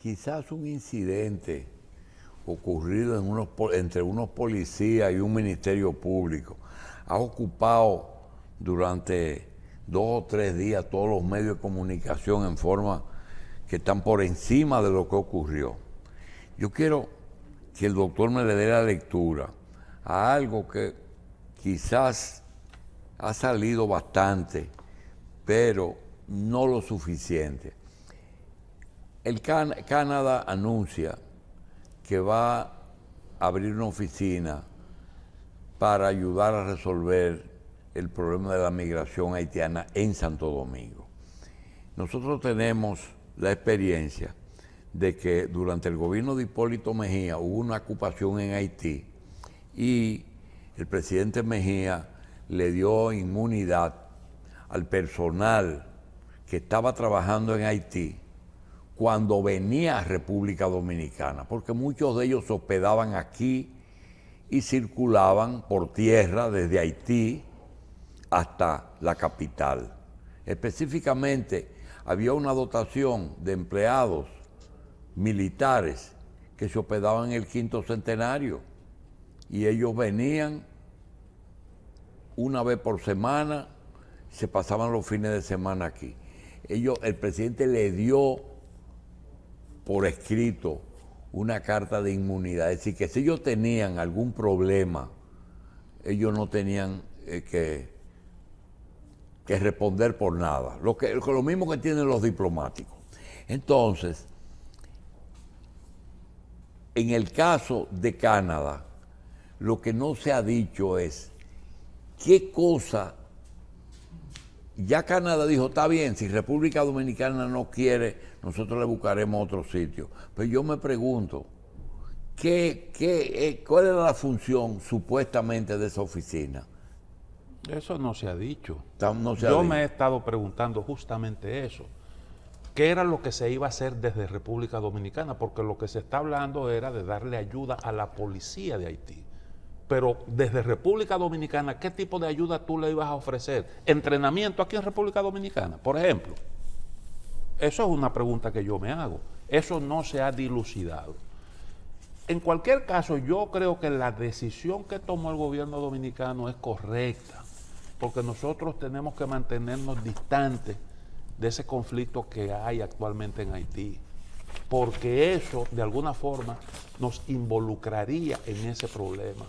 quizás un incidente ocurrido entre unos policías y un ministerio público ha ocupado durante dos o tres días todos los medios de comunicación en forma que están por encima de lo que ocurrió. Yo quiero que el doctor me le dé la lectura a algo que quizás ha salido bastante, pero no lo suficiente. El Canadá anuncia que va a abrir una oficina para ayudar a resolver el problema de la migración haitiana en Santo Domingo. Nosotros tenemos la experiencia de que durante el gobierno de Hipólito Mejía hubo una ocupación en Haití y el presidente Mejía le dio inmunidad al personal que estaba trabajando en Haití cuando venía a República Dominicana, porque muchos de ellos hospedaban aquí y circulaban por tierra desde Haití hasta la capital. Específicamente, había una dotación de empleados militares que se hospedaban en el quinto centenario y ellos venían una vez por semana, se pasaban los fines de semana aquí. Ellos, el presidente le dio por escrito una carta de inmunidad. Es decir, que si ellos tenían algún problema, ellos no tenían eh, que, responder por nada. Lo, que, lo mismo que tienen los diplomáticos. Entonces, en el caso de Canadá, lo que no se ha dicho es qué cosa ya Canadá dijo, está bien, si República Dominicana no quiere, nosotros le buscaremos otro sitio. Pero pues yo me pregunto, ¿qué, qué, eh, ¿cuál era la función supuestamente de esa oficina? Eso no se ha dicho. yo me he estado preguntando justamente eso. ¿Qué era lo que se iba a hacer desde República Dominicana? Porque lo que se está hablando era de darle ayuda a la policía de Haití pero desde República Dominicana, ¿qué tipo de ayuda tú le ibas a ofrecer? ¿Entrenamiento aquí en República Dominicana, por ejemplo? Eso es una pregunta que yo me hago. Eso no se ha dilucidado. En cualquier caso, yo creo que la decisión que tomó el gobierno dominicano es correcta, porque nosotros tenemos que mantenernos distantes de ese conflicto que hay actualmente en Haití, porque eso de alguna forma nos involucraría en ese problema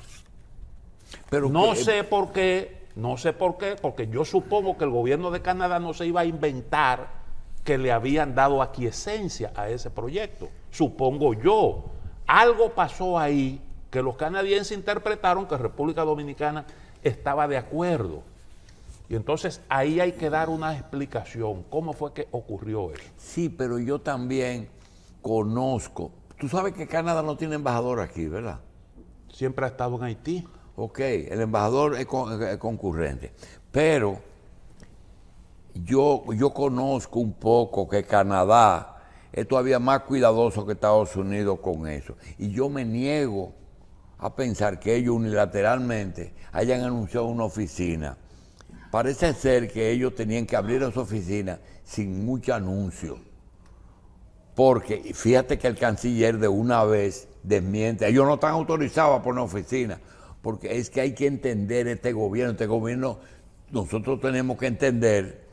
no eh, sé por qué, no sé por qué, porque yo supongo que el gobierno de Canadá no se iba a inventar que le habían dado aquiescencia a ese proyecto. Supongo yo. Algo pasó ahí que los canadienses interpretaron que República Dominicana estaba de acuerdo. Y entonces ahí hay que dar una explicación. ¿Cómo fue que ocurrió eso? Sí, pero yo también conozco. Tú sabes que Canadá no tiene embajador aquí, ¿verdad? Siempre ha estado en Haití ok, el embajador es, concurrente, pero yo, yo conozco un poco que Canadá es todavía más cuidadoso que Estados Unidos con eso. Y yo me niego a pensar que ellos unilateralmente hayan anunciado una oficina. Parece ser que ellos tenían que abrir esa oficina sin mucho anuncio. Porque fíjate que el canciller de una vez desmiente, ellos no están autorizados a poner oficina porque es que hay que entender este gobierno. Este gobierno, nosotros tenemos que entender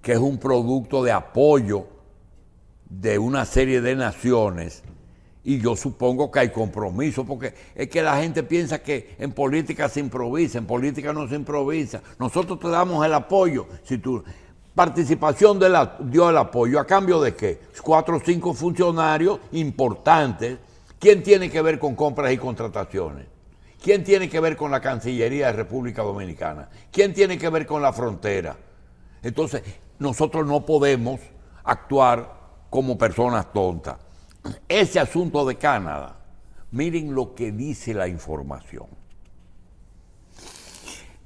que es un producto de apoyo de una serie de naciones y yo supongo que hay compromiso, porque es que la gente piensa que en política se improvisa, en política no se improvisa. Nosotros te damos el apoyo, si tu participación dio el apoyo, ¿a cambio de qué? Cuatro o cinco funcionarios importantes, ¿quién tiene que ver con compras y contrataciones? ¿Quién tiene que ver con la Cancillería de República Dominicana? ¿Quién tiene que ver con la frontera? Entonces, nosotros no podemos actuar como personas tontas. Ese asunto de Canadá, miren lo que dice la información.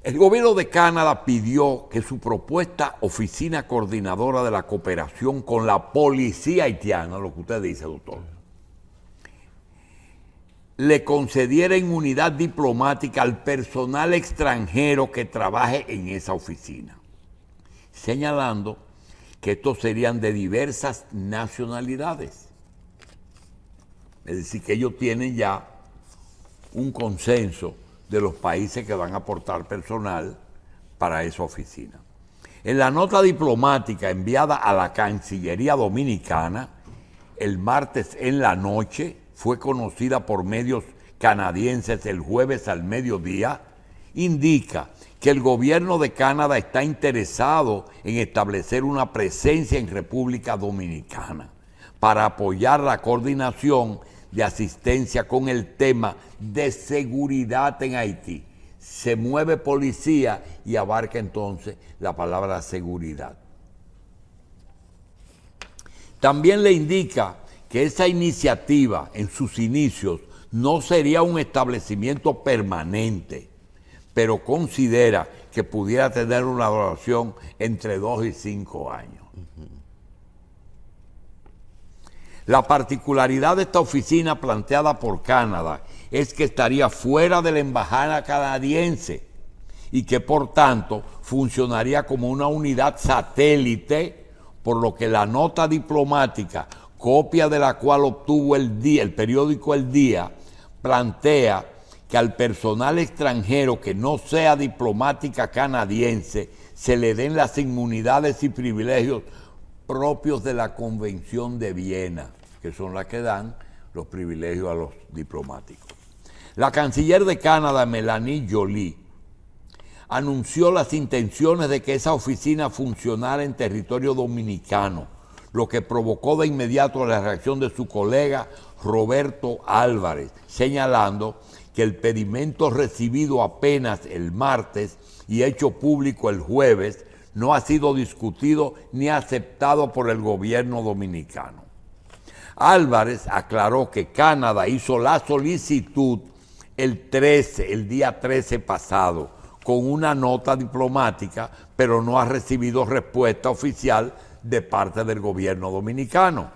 El gobierno de Canadá pidió que su propuesta Oficina Coordinadora de la Cooperación con la Policía Haitiana, lo que usted dice, doctor, le concediera unidad diplomática al personal extranjero que trabaje en esa oficina, señalando que estos serían de diversas nacionalidades. Es decir, que ellos tienen ya un consenso de los países que van a aportar personal para esa oficina. En la nota diplomática enviada a la Cancillería Dominicana el martes en la noche, fue conocida por medios canadienses el jueves al mediodía, indica que el gobierno de Canadá está interesado en establecer una presencia en República Dominicana para apoyar la coordinación de asistencia con el tema de seguridad en Haití. Se mueve policía y abarca entonces la palabra seguridad. También le indica que esa iniciativa en sus inicios no sería un establecimiento permanente, pero considera que pudiera tener una duración entre 2 y 5 años. La particularidad de esta oficina planteada por Canadá es que estaría fuera de la embajada canadiense y que por tanto funcionaría como una unidad satélite, por lo que la nota diplomática copia de la cual obtuvo el día, el periódico El Día, plantea que al personal extranjero que no sea diplomática canadiense se le den las inmunidades y privilegios propios de la Convención de Viena, que son las que dan los privilegios a los diplomáticos. La canciller de Canadá, Melanie Jolie, anunció las intenciones de que esa oficina funcionara en territorio dominicano lo que provocó de inmediato la reacción de su colega Roberto Álvarez, señalando que el pedimento recibido apenas el martes y hecho público el jueves no ha sido discutido ni aceptado por el gobierno dominicano. Álvarez aclaró que Canadá hizo la solicitud el 13, el día 13 pasado, con una nota diplomática, pero no ha recibido respuesta oficial de parte del gobierno dominicano.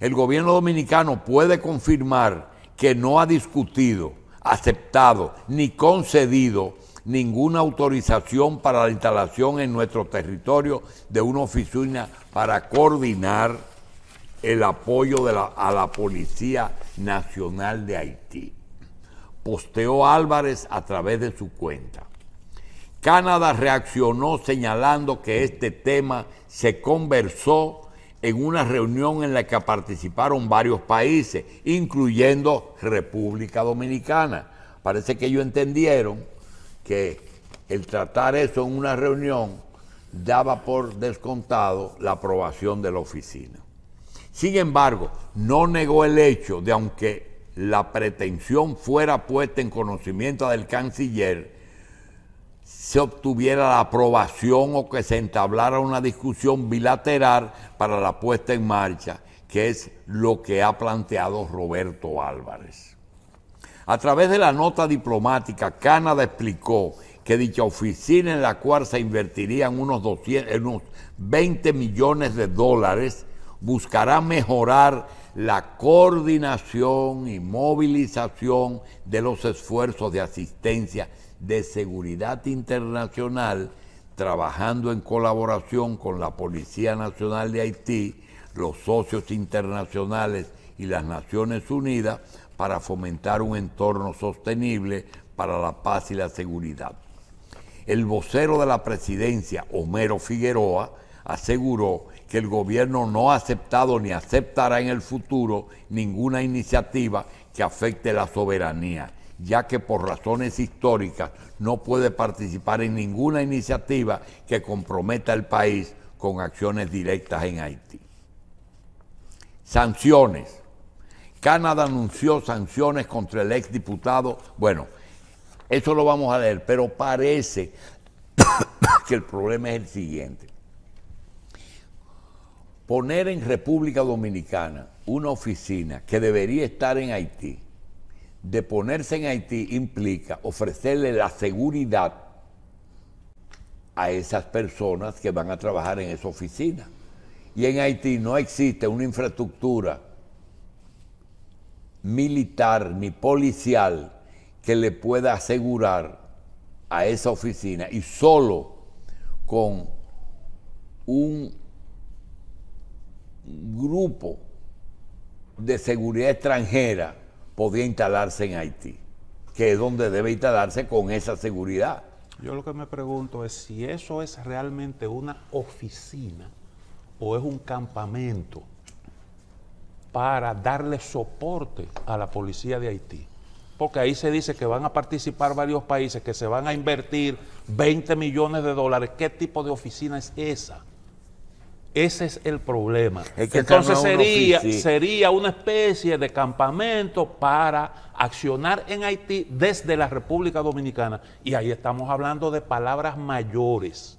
El gobierno dominicano puede confirmar que no ha discutido, aceptado ni concedido ninguna autorización para la instalación en nuestro territorio de una oficina para coordinar el apoyo de a la Policía Nacional de Haití. Posteó Álvarez a través de su cuenta. Canadá reaccionó señalando que este tema se conversó en una reunión en la que participaron varios países, incluyendo República Dominicana. Parece que ellos entendieron que el tratar eso en una reunión daba por descontado la aprobación de la oficina. Sin embargo, no negó el hecho de aunque la pretensión fuera puesta en conocimiento del canciller, se obtuviera la aprobación o que se entablara una discusión bilateral para la puesta en marcha, que es lo que ha planteado Roberto Álvarez. A través de la nota diplomática, Canadá explicó que dicha oficina en la cual se invertirían unos, 200, unos 20 millones de dólares buscará mejorar la coordinación y movilización de los esfuerzos de asistencia de Seguridad Internacional, trabajando en colaboración con la Policía Nacional de Haití, los socios internacionales y las Naciones Unidas para fomentar un entorno sostenible para la paz y la seguridad. El vocero de la presidencia, Homero Figueroa, aseguró que el gobierno no ha aceptado ni aceptará en el futuro ninguna iniciativa que afecte la soberanía ya que por razones históricas no puede participar en ninguna iniciativa que comprometa al país con acciones directas en Haití. Sanciones. Canadá anunció sanciones contra el exdiputado. Bueno, eso lo vamos a leer, pero parece que el problema es el siguiente. Poner en República Dominicana una oficina que debería estar en Haití, de ponerse en Haití implica ofrecerle la seguridad a esas personas que van a trabajar en esa oficina. Y en Haití no existe una infraestructura militar ni policial que le pueda asegurar a esa oficina y solo con un grupo de seguridad extranjera podía instalarse en Haití, que es donde debe instalarse con esa seguridad. Yo lo que me pregunto es si eso es realmente una oficina o es un campamento para darle soporte a la policía de Haití. Porque ahí se dice que van a participar varios países, que se van a invertir 20 millones de dólares. ¿Qué tipo de oficina es esa? Ese es el problema. Entonces sería, sería una especie de campamento para accionar en Haití desde la República Dominicana. Y ahí estamos hablando de palabras mayores,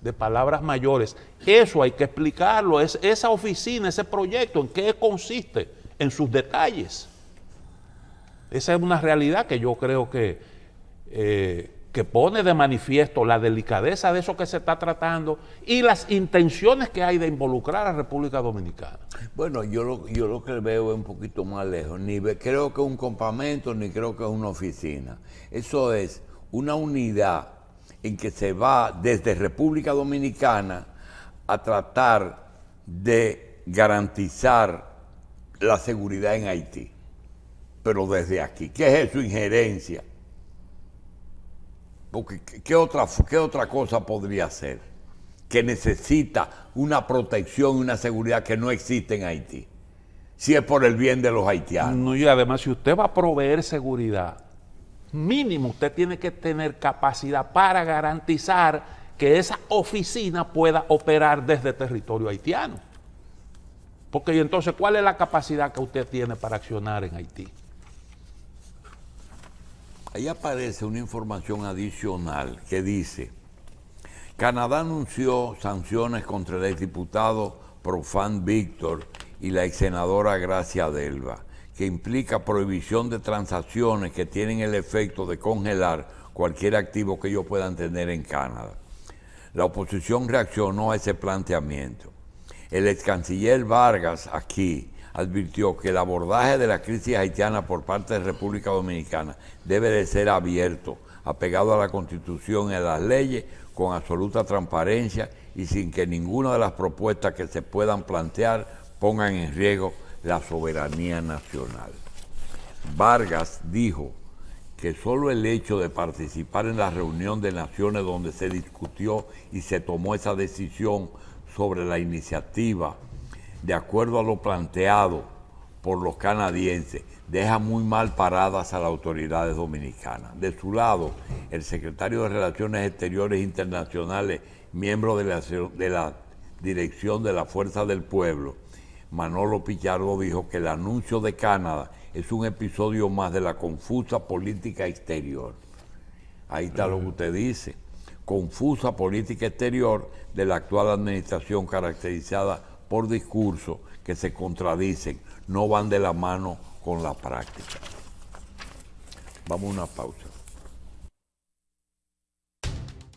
de palabras mayores. Eso hay que explicarlo, es, esa oficina, ese proyecto, ¿en qué consiste? En sus detalles. Esa es una realidad que yo creo que... Eh, que pone de manifiesto la delicadeza de eso que se está tratando y las intenciones que hay de involucrar a República Dominicana. Bueno, yo lo, que veo es un poquito más lejos. Ni creo que es un campamento, ni creo que es una oficina. Eso es una unidad en que se va desde República Dominicana a tratar de garantizar la seguridad en Haití, pero desde aquí. ¿Qué es eso? injerencia? Porque ¿qué otra, qué otra cosa podría ser que necesita una protección y una seguridad que no existe en Haití? Si es por el bien de los haitianos. No, y además, si usted va a proveer seguridad, mínimo usted tiene que tener capacidad para garantizar que esa oficina pueda operar desde territorio haitiano. Porque entonces, ¿cuál es la capacidad que usted tiene para accionar en Haití? Ahí aparece una información adicional que dice, Canadá anunció sanciones contra el exdiputado Profan Víctor y la ex senadora Gracia Delva, que implica prohibición de transacciones que tienen el efecto de congelar cualquier activo que ellos puedan tener en Canadá. La oposición reaccionó a ese planteamiento. El ex canciller Vargas aquí advirtió que el abordaje de la crisis haitiana por parte de República Dominicana debe de ser abierto, apegado a la Constitución y a las leyes, con absoluta transparencia y sin que ninguna de las propuestas que se puedan plantear pongan en riesgo la soberanía nacional. Vargas dijo que solo el hecho de participar en la reunión de naciones donde se discutió y se tomó esa decisión sobre la iniciativa de acuerdo a lo planteado por los canadienses, deja muy mal paradas a las autoridades dominicanas. De su lado, el secretario de Relaciones Exteriores Internacionales, miembro de la, dirección de la Fuerza del Pueblo, Manolo Pichardo dijo que el anuncio de Canadá es un episodio más de la confusa política exterior. Ahí está lo que usted dice, confusa política exterior de la actual administración caracterizada por discursos que se contradicen, no van de la mano con la práctica. Vamos a una pausa.